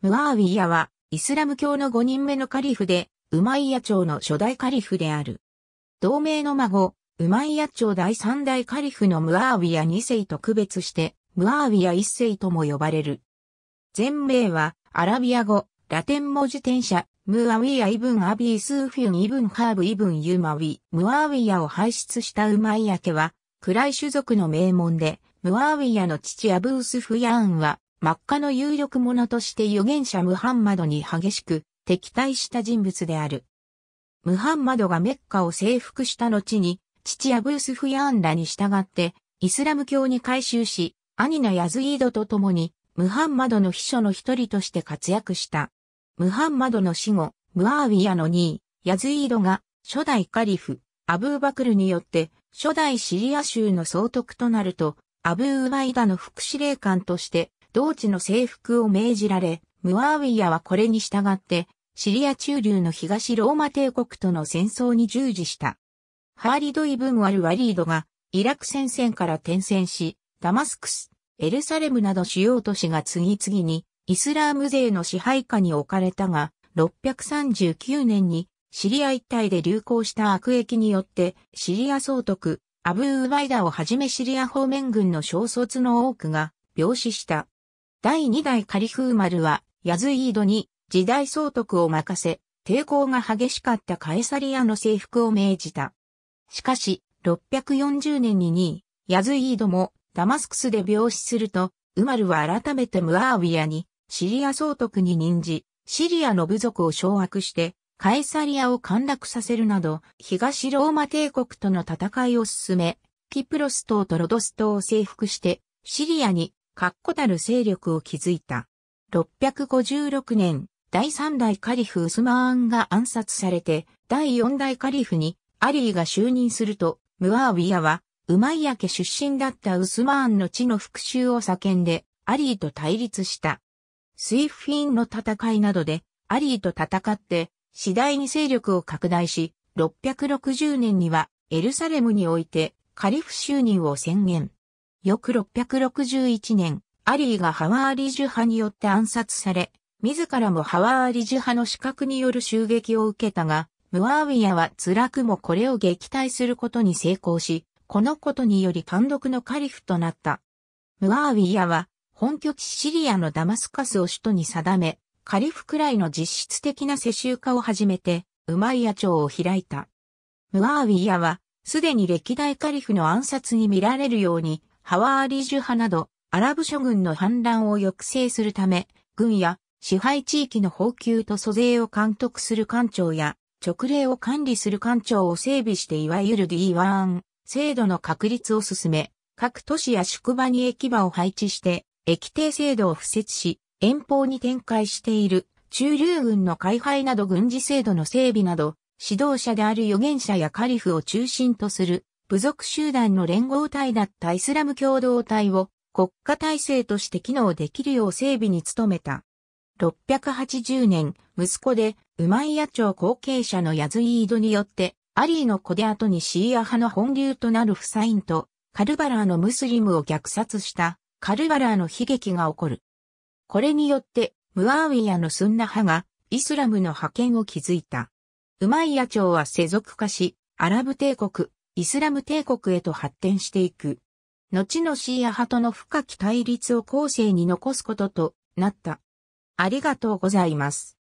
ムアーウィヤは、イスラム教の5人目のカリフで、ウマイヤ朝の初代カリフである。同盟の孫、ウマイヤ朝第3代カリフのムアーウィヤ2世と区別して、ムアーウィヤ1世とも呼ばれる。全名は、アラビア語、ラテン文字転写、ムアウィヤイブンアビースーフィンイブンハーブイブンユーマウィ、ムアーウィヤを輩出したウマイヤ家は、暗い種族の名門で、ムアウィヤの父アブースフヤーンは、真っ赤の有力者として預言者ムハンマドに激しく敵対した人物である。ムハンマドがメッカを征服した後に、父アブースフヤーンらに従って、イスラム教に改宗し、兄のヤズイードと共に、ムハンマドの秘書の一人として活躍した。ムハンマドの死後、ムアーウィアの2位、ヤズイードが、初代カリフ、アブーバクルによって、初代シリア州の総督となると、アブーウバイダの副司令官として、同地の征服を命じられ、ムアウィヤはこれに従って、シリア中流の東ローマ帝国との戦争に従事した。ハーリド・イブン・アル・ワリードが、イラク戦線から転戦し、ダマスクス、エルサレムなど主要都市が次々に、イスラーム勢の支配下に置かれたが、639年にシリア一帯で流行した悪役によって、シリア総督、アブー・ウバイダをはじめシリア方面軍の小卒の多くが病死した。第2代カリフーマルは、ヤズイードに時代総督を任せ、抵抗が激しかったカエサリアの征服を命じた。しかし、640年に2位、ヤズイードもダマスクスで病死すると、ウマルは改めてムアーウィアにシリア総督に任じ、シリアの部族を掌握して、カエサリアを陥落させるなど、東ローマ帝国との戦いを進め、キプロス島とロドス島を征服して、シリアに確固たる勢力を築いた。656年、第3代カリフ・ウスマーンが暗殺されて、第4代カリフにアリーが就任すると、ムアーウィアは、ウマイヤ家出身だったウスマーンの地の復讐を叫んで、アリーと対立した。スイフィンの戦いなどで、アリーと戦って、次第に勢力を拡大し、660年にはエルサレムにおいてカリフ就任を宣言。翌661年、アリーがハワーリジュ派によって暗殺され、自らもハワーリジュ派の資格による襲撃を受けたが、ムアウィアは辛くもこれを撃退することに成功し、このことにより単独のカリフとなった。ムアウィアは、本拠地シリアのダマスカスを首都に定め、カリフくらいの実質的な世襲化を始めて、ウマイヤ朝を開いた。ムアウィアは、すでに歴代カリフの暗殺に見られるように、ハワーリジュ派など、アラブ諸軍の反乱を抑制するため、軍や支配地域の補給と租税を監督する官庁や、直令を管理する官庁を整備していわゆる D1 制度の確立を進め、各都市や宿場に駅場を配置して、駅定制度を付設し、遠方に展開している中流軍の開廃など軍事制度の整備など、指導者である預言者やカリフを中心とする部族集団の連合体だったイスラム共同体を国家体制として機能できるよう整備に努めた。680年、息子で、ウマイヤ朝後継者のヤズイードによって、アリーの子で後にシーア派の本流となるフサインと、カルバラーのムスリムを虐殺した、カルバラーの悲劇が起こる。これによって、ムアーウィアのスンナ派が、イスラムの覇権を築いた。ウマイヤ朝は世俗化し、アラブ帝国、イスラム帝国へと発展していく。後のシーア派との深き対立を後世に残すこととなった。ありがとうございます。